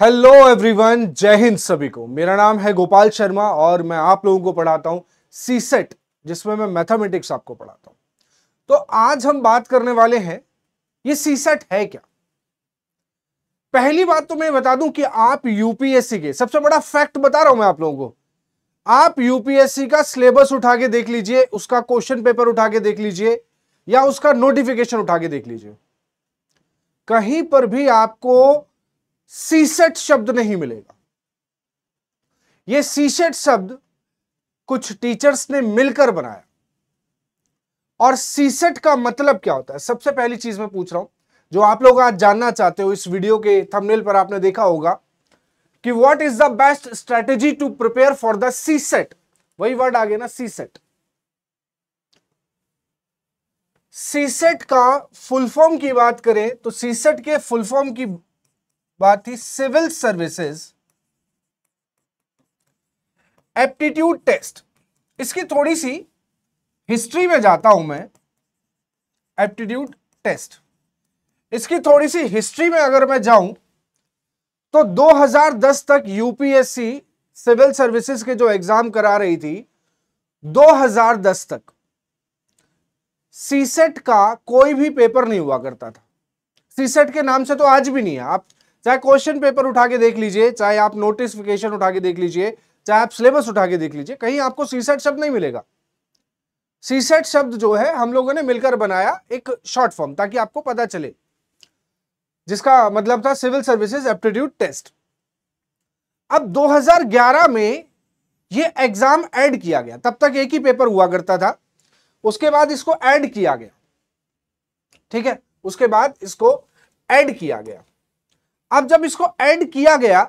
hello everyone जय हिंद सभी को मेरा नाम है गोपाल शर्मा और मैं आप लोगों को पढ़ाता हूँ सी सेट जिसमें मैं मैथमेटिक्स आपको पढ़ाता हूँ तो आज हम बात करने वाले हैं ये सी सेट है क्या पहली बात तो मैं बता दूं कि आप यूपीएससी के सबसे बड़ा फैक्ट बता रहा हूं मैं आप लोगों को आप यूपीएससी का सिलेबस उठा के देख लीजिए उसका क्वेश्चन पेपर उठा के देख लीजिए या उसका नोटिफिकेशन उठा के देख लीजिए कहीं पर भी आपको सीसेट शब्द नहीं मिलेगा यह सीसेट शब्द कुछ टीचर्स ने मिलकर बनाया और सीसेट का मतलब क्या होता है सबसे पहली चीज मैं पूछ रहा हूं जो आप लोग आज जानना चाहते हो इस वीडियो के थंबनेल पर आपने देखा होगा कि what is the best strategy to prepare for the CSAT वही वर्ड आ गया ना सीसेट सीसेट का फुल फॉर्म की बात करें तो सीसेट के फुल फॉर्म की बात थी सिविल सर्विसेज एप्टीट्यूड टेस्ट इसकी थोड़ी सी हिस्ट्री में जाता हूं मैं एप्टीट्यूड टेस्ट इसकी थोड़ी सी हिस्ट्री में अगर मैं जाऊं तो 2010 तक यूपीएससी सिविल सर्विसेज के जो एग्जाम करा रही थी 2010 तक सीसेट का कोई भी पेपर नहीं हुआ करता था सीसेट के नाम से तो आज भी नहीं है आप चाहे क्वेश्चन पेपर उठा के देख लीजिए चाहे आप नोटिफिकेशन उठा के देख लीजिए चाहे आप सिलेबस उठा के देख लीजिए कहीं आपको सीसेट शब्द नहीं मिलेगा सीसेट शब्द जो है हम लोगों ने मिलकर बनाया एक शॉर्ट फॉर्म ताकि आपको पता चले जिसका मतलब था सिविल सर्विसेज एप्टीट्यूड टेस्ट अब 2011 में ये एग्जाम ऐड किया गया तब तक एक ही पेपर हुआ करता था उसके बाद इसको ऐड किया गया ठीक है उसके बाद इसको ऐड किया गया अब जब इसको ऐड किया गया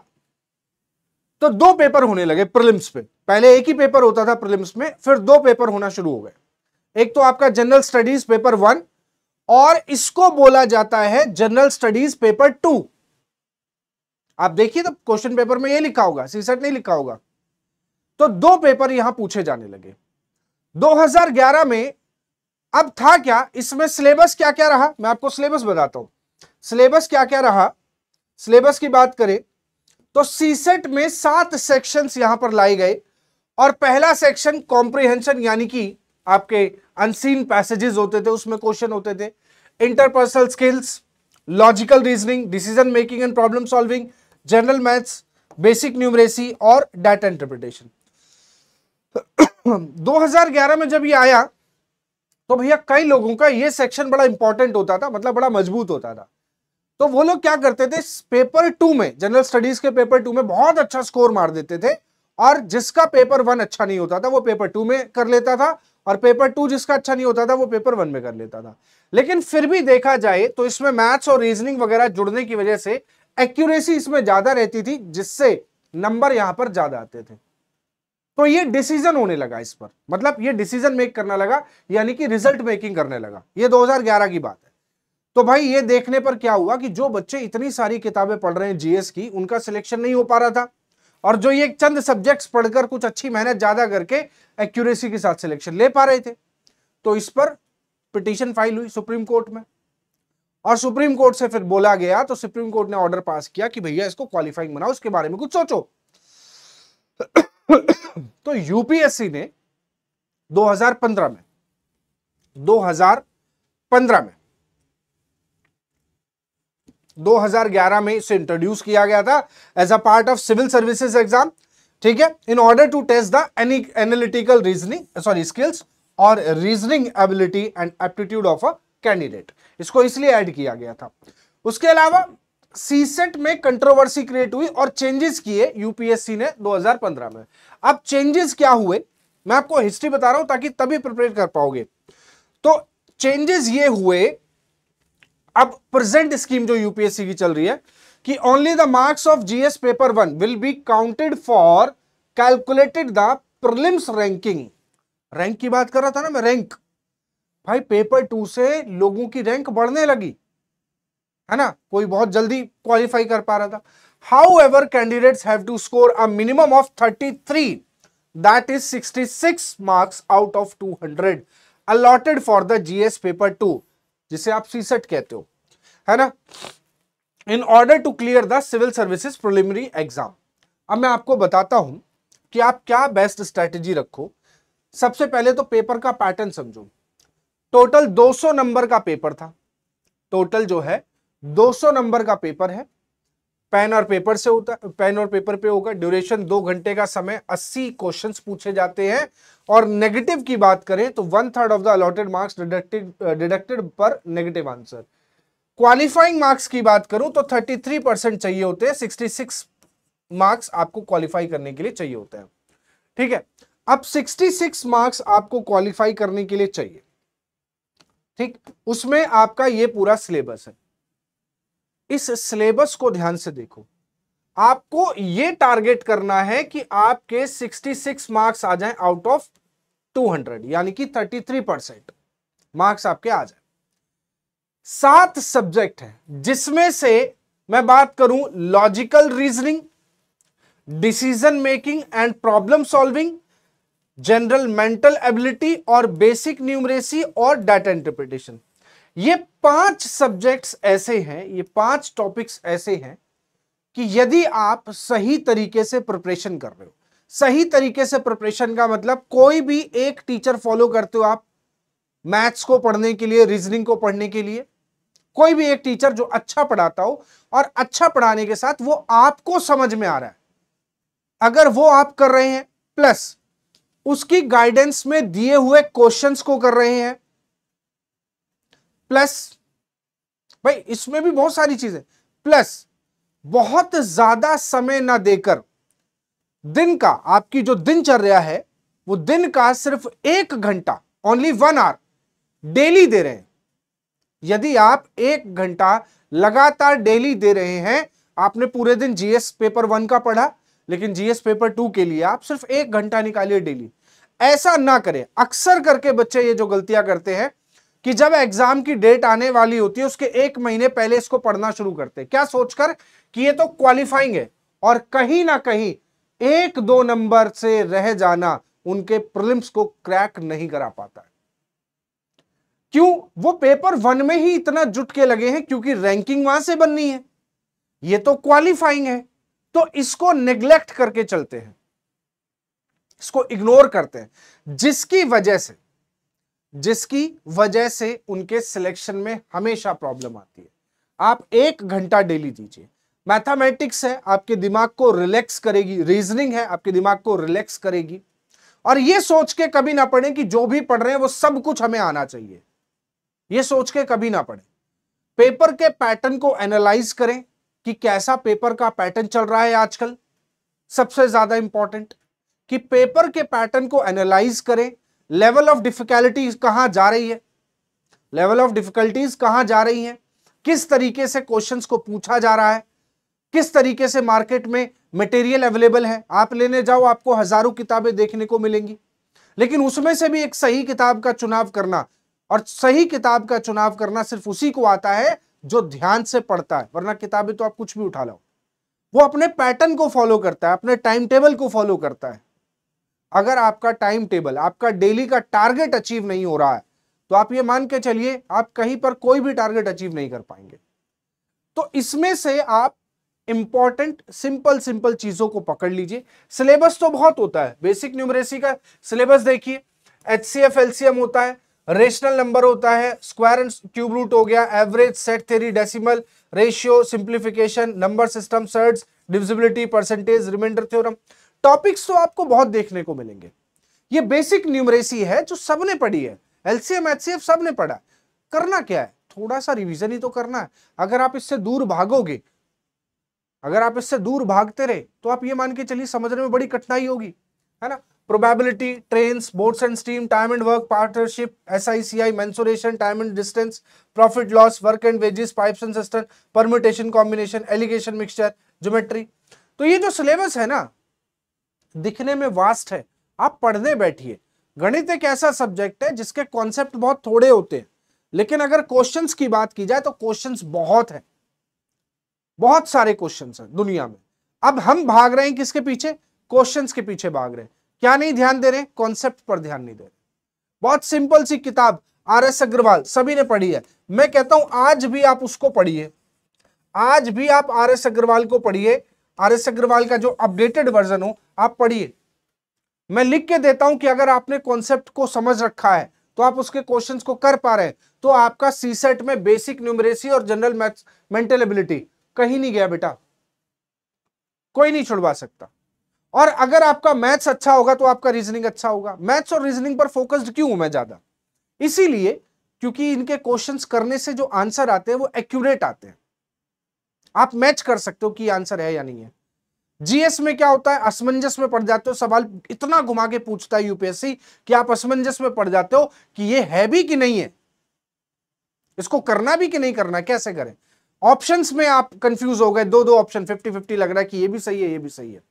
तो दो पेपर होने लगे प्रिलिम्स पे पहले एक ही पेपर होता था प्रिलिम्स में फिर दो पेपर होना शुरू हो गए एक तो आपका जनरल स्टडीज पेपर वन और इसको बोला जाता है जनरल स्टडीज पेपर टू आप देखिए तो क्वेश्चन पेपर में ये लिखा होगा सीसेट नहीं लिखा होगा तो दो पेपर यहां पूछे जाने लगे 2011 में अब था क्या इसमें सिलेबस क्या क्या रहा मैं आपको सिलेबस बताता हूं सिलेबस क्या क्या रहा सिलेबस की बात करें तो सीसेट में सात सेक्शंस यहां पर लाए गए और पहला सेक्शन कॉम्प्रिहेंशन यानी कि आपके अनसीन पैसेजेस होते थे उसमें क्वेश्चन होते थे interpersonal skills logical reasoning decision making and problem solving general maths basic numeracy और डाटा इंटरप्रिटेशन 2011 में जब ये आया तो भैया कई लोगों का ये सेक्शन बड़ा इंपॉर्टेंट होता था मतलब बड़ा मजबूत होता था तो वो लोग क्या करते थे पेपर टू में जनरल स्टडीज के पेपर टू में बहुत अच्छा स्कोर मार देते थे और जिसका पेपर वन अच्छा नहीं होता था वो पेपर टू में कर लेता था और पेपर टू जिसका अच्छा नहीं होता था वो पेपर वन में कर लेता था लेकिन फिर भी देखा जाए तो इसमें मैथ्स और रीजनिंग वगैरह जुड़ने की वजह से एक्यूरेसी इसमें ज्यादा रहती थी जिससे नंबर यहां पर ज्यादा आते थे तो ये डिसीजन होने लगा इस पर मतलब ये डिसीजन मेक करना लगा यानी कि रिजल्ट मेकिंग करने लगा ये 2011 की बात है तो भाई ये देखने पर क्या हुआ कि जो बच्चे इतनी सारी किताबें पढ़ रहे हैं जीएस की उनका सिलेक्शन नहीं हो पा रहा था और जो ये चंद सब्जेक्ट्स पढ़कर कुछ अच्छी मेहनत ज्यादा करके एक्यूरेसी के साथ सिलेक्शन ले पा रहे थे तो इस पर पिटिशन फाइल हुई सुप्रीम कोर्ट में और सुप्रीम कोर्ट से फिर बोला गया तो सुप्रीम कोर्ट ने ऑर्डर पास किया कि भैया इसको क्वालिफाइंग बनाओ उसके बारे में कुछ सोचो तो यूपीएससी ने 2015 में 2015 में 2011 में इसे इंट्रोड्यूस किया गया था as a part of civil services exam ठीक है in order to test the any analytical reasoning sorry skills और reasoning ability and aptitude of a candidate इसको इसलिए ऐड किया गया था उसके अलावा सीसेट e में कंट्रोवर्सी क्रिएट हुई और चेंजेस किए यूपीएससी ने 2015 में अब चेंजेस क्या हुए मैं आपको हिस्ट्री बता रहा हूं ताकि तभी प्रिपेयर कर पाओगे तो चेंजेस ये हुए अब प्रेजेंट स्कीम जो यूपीएससी की चल रही है कि only the marks of GS paper one will be counted for calculated the prelims ranking rank की बात कर रहा था ना मैं रैंक भाई पेपर टू से लोगों की रैंक बढ़ने लगी है ना कोई बहुत जल्दी क्वालिफाई कर पा रहा था however candidate have to score a minimum of thirty three that is sixty six marks out of two hundred allotted for the GS paper two जिसे आप सीसेट कहते हो है ना in order to clear the civil services preliminary exam अब मैं आपको बताता हूं कि आप क्या बेस्ट स्ट्रेटेजी रखो सबसे पहले तो पेपर का पैटर्न समझो टोटल 200 नंबर का पेपर था टोटल जो है 200 नंबर का पेपर है पेन और पेपर से होता पेन और पेपर पे होगा ड्यूरेशन दो घंटे का समय अस्सी क्वेश्चन पूछे जाते हैं और नेगेटिव की बात करें तो one third of the allotted marks deducted पर नेगेटिव आंसर क्वालिफाइंग मार्क्स की बात करूं तो 33 परसेंट चाहिए होते हैं 66 मार्क्स आपको क्वालिफाई करने के लिए चाहिए होते हैं ठीक है अब सिक्स मार्क्स आपको क्वालिफाई करने के लिए चाहिए ठीक उसमें आपका ये पूरा सिलेबस है इस सिलेबस को ध्यान से देखो आपको ये टारगेट करना है कि आपके 66 मार्क्स आ जाएं आउट ऑफ 200 यानी कि 33 परसेंट मार्क्स आपके आ जाए सात सब्जेक्ट हैं जिसमें से मैं बात करूं logical reasoning decision making and problem solving general mental ability और बेसिक न्यूमरेसी और डाटा इंटरप्रिटेशन ये पांच सब्जेक्ट्स ऐसे हैं ये पांच टॉपिक्स ऐसे हैं कि यदि आप सही तरीके से प्रिपरेशन कर रहे हो सही तरीके से प्रिपरेशन का मतलब कोई भी एक टीचर फॉलो करते हो आप मैथ्स को पढ़ने के लिए रीजनिंग को पढ़ने के लिए कोई भी एक टीचर जो अच्छा पढ़ाता हो और अच्छा पढ़ाने के साथ वो आपको समझ में आ रहा है अगर वो आप कर रहे हैं प्लस उसकी गाइडेंस में दिए हुए क्वेश्चंस को कर रहे हैं प्लस भाई इसमें भी बहुत सारी चीजें प्लस बहुत ज्यादा समय ना देकर दिन का आपकी जो दिन चल रहा है वो दिन का सिर्फ एक घंटा ओनली वन आवर डेली दे रहे हैं यदि आप एक घंटा लगातार डेली दे रहे हैं आपने पूरे दिन जीएस पेपर वन का पढ़ा लेकिन जीएस पेपर टू के लिए आप सिर्फ एक घंटा निकालिए डेली ऐसा ना करें अक्सर करके बच्चे ये जो गलतियां करते हैं कि जब एग्जाम की डेट आने वाली होती है उसके एक महीने पहले इसको पढ़ना शुरू करते क्या सोचकर कि ये तो क्वालिफाइंग है और कहीं ना कहीं एक दो नंबर से रह जाना उनके प्रिलिम्स को क्रैक नहीं करा पाता है क्यों वो पेपर वन में ही इतना जुट के लगे हैं क्योंकि रैंकिंग वहां से बननी है ये तो क्वालिफाइंग है तो इसको निग्लेक्ट करके चलते हैं इसको इग्नोर करते हैं जिसकी वजह से जिसकी वजह से उनके सिलेक्शन में हमेशा प्रॉब्लम आती है आप एक घंटा डेली दीजिए मैथमेटिक्स है आपके दिमाग को रिलैक्स करेगी रीजनिंग है आपके दिमाग को रिलैक्स करेगी और ये सोच के कभी ना पढ़े कि जो भी पढ़ रहे हैं वो सब कुछ हमें आना चाहिए ये सोच के कभी ना पढ़े पेपर के पैटर्न को एनालाइज करें कि कैसा पेपर का पैटर्न चल रहा है आजकल सबसे ज्यादा इंपॉर्टेंट कि पेपर के पैटर्न को एनालाइज करें लेवल ऑफ डिफिकल्टी कहां जा रही है लेवल ऑफ डिफिकल्टीज कहां जा रही है किस तरीके से क्वेश्चंस को पूछा जा रहा है किस तरीके से मार्केट में मटेरियल अवेलेबल है आप लेने जाओ आपको हजारों किताबें देखने को मिलेंगी लेकिन उसमें से भी एक सही किताब का चुनाव करना और सही किताब का चुनाव करना सिर्फ उसी को आता है जो ध्यान से पढ़ता है वरना किताबें तो आप कुछ भी उठा लो वो अपने पैटर्न को फॉलो करता है अपने टाइम टेबल को फॉलो करता है अगर आपका टाइम टेबल आपका डेली का टारगेट अचीव नहीं हो रहा है तो आप ये मान के चलिए आप कहीं पर कोई भी टारगेट अचीव नहीं कर पाएंगे तो इसमें से आप इंपॉर्टेंट सिंपल सिंपल चीजों को पकड़ लीजिए सिलेबस तो बहुत होता है बेसिक न्यूमरेसी का सिलेबस देखिए H C F L C M होता है रेशनल नंबर होता है स्क्वायर एंड क्यूब रूट हो गया average set theory decimal ratio simplification number system surds divisibility percentage remainder theorem topics तो आपको बहुत देखने को मिलेंगे ये बेसिक न्यूमरेसी है जो सबने पढ़ी है एलसीएम एचसीएफ सबने पढ़ा करना क्या है थोड़ा सा रिवीजन ही तो करना है अगर आप इससे दूर भागोगे अगर आप इससे दूर भागते रहे तो आप ये मान के चलिए समझने में बड़ी कठिनाई होगी है ना probability train boats and stream time and work partnership S I C I mensuration time and distance profit loss work and wages pipes and cistern permutation combination alligation mixture geometry तो ये जो सिलेबस है ना दिखने में vast है आप पढ़ने बैठिए गणित एक ऐसा सब्जेक्ट है जिसके कॉन्सेप्ट बहुत थोड़े होते हैं लेकिन अगर क्वेश्चन की बात की जाए तो क्वेश्चन बहुत है बहुत सारे क्वेश्चन है दुनिया में अब हम भाग रहे हैं किसके पीछे क्वेश्चन के पीछे भाग रहे हैं क्या नहीं ध्यान दे रहे कॉन्सेप्ट पर ध्यान नहीं दे रहे बहुत सिंपल सी किताब आर एस अग्रवाल सभी ने पढ़ी है मैं कहता हूं आज भी आप उसको पढ़िए आज भी आप आर एस अग्रवाल को पढ़िए आर एस अग्रवाल का जो अपडेटेड वर्जन हो आप पढ़िए मैं लिख के देता हूं कि अगर आपने कॉन्सेप्ट को समझ रखा है तो आप उसके क्वेश्चंस को कर पा रहे हैं तो आपका सी सेट में बेसिक न्यूमरेसी और जनरल मैथ मेंटल एबिलिटी कहीं नहीं गया बेटा कोई नहीं छुड़वा सकता और अगर आपका मैथ्स अच्छा होगा तो आपका रीजनिंग अच्छा होगा मैथ्स और रीजनिंग पर फोकस्ड क्यों हूं मैं ज्यादा इसीलिए क्योंकि इनके क्वेश्चंस करने से जो आंसर आते हैं वो एक्यूरेट आते हैं आप मैच कर सकते हो कि आंसर है या नहीं है जीएस में क्या होता है असमंजस में पड़ जाते हो सवाल इतना घुमा के पूछता है यूपीएससी कि आप असमंजस में पड़ जाते हो कि ये है भी कि नहीं है इसको करना भी कि नहीं करना कैसे करें ऑप्शंस में आप कंफ्यूज हो गए दो दो ऑप्शन फिफ्टी फिफ्टी लग रहा है कि ये भी सही है ये भी सही है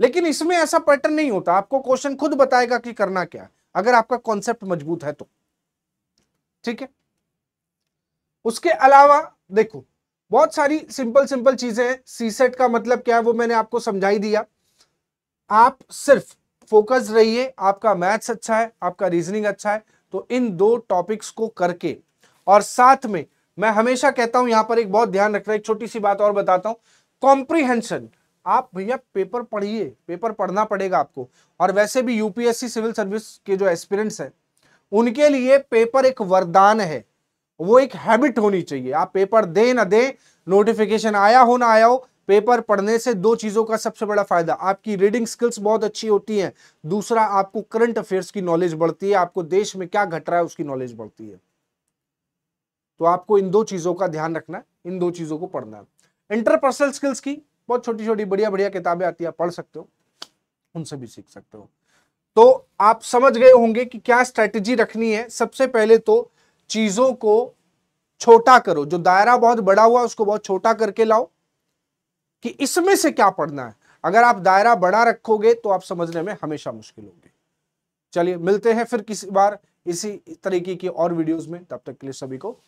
लेकिन इसमें ऐसा पैटर्न नहीं होता आपको क्वेश्चन खुद बताएगा कि करना क्या अगर आपका कॉन्सेप्ट मजबूत है तो ठीक है उसके अलावा देखो बहुत सारी सिंपल सिंपल चीजें हैं सी सेट का मतलब क्या है वो मैंने आपको समझाई दिया आप सिर्फ फोकस रहिए आपका मैथ्स अच्छा है आपका रीजनिंग अच्छा है तो इन दो टॉपिक्स को करके और साथ में मैं हमेशा कहता हूं यहां पर एक बहुत ध्यान रखना एक छोटी सी बात और बताता हूं कॉम्प्रीहेंशन आप भैया पेपर पढ़िए पेपर पढ़ना पड़ेगा आपको और वैसे भी यूपीएससी सिविल सर्विस के जो एक्सपीरियंस हैं उनके लिए पेपर एक वरदान है वो एक हैबिट होनी चाहिए आप पेपर दें ना दें नोटिफिकेशन आया हो ना आया हो पेपर पढ़ने से दो चीज़ों का सबसे बड़ा फायदा आपकी रीडिंग स्किल्स बहुत अच्छी होती हैं दूसरा आपको करंट अफेयर्स की नॉलेज बढ़ती है आपको देश में क्या घट रहा है उसकी नॉलेज बढ़ती है तो आपको इन दो चीज़ों का ध्यान रखना है इन दो चीज़ों को पढ़ना है इंटरपर्सनल स्किल्स की बहुत छोटी छोटी बढ़िया बढ़िया किताबें आती है पढ़ सकते हो उनसे भी सीख सकते हो तो आप समझ गए होंगे कि क्या स्ट्रैटेजी रखनी है सबसे पहले तो चीजों को छोटा करो जो दायरा बहुत बड़ा हुआ उसको बहुत छोटा करके लाओ कि इसमें से क्या पढ़ना है अगर आप दायरा बड़ा रखोगे तो आप समझने में हमेशा मुश्किल होगी चलिए मिलते हैं फिर किसी बार इसी तरीके की और वीडियोस में तब तक के लिए सभी को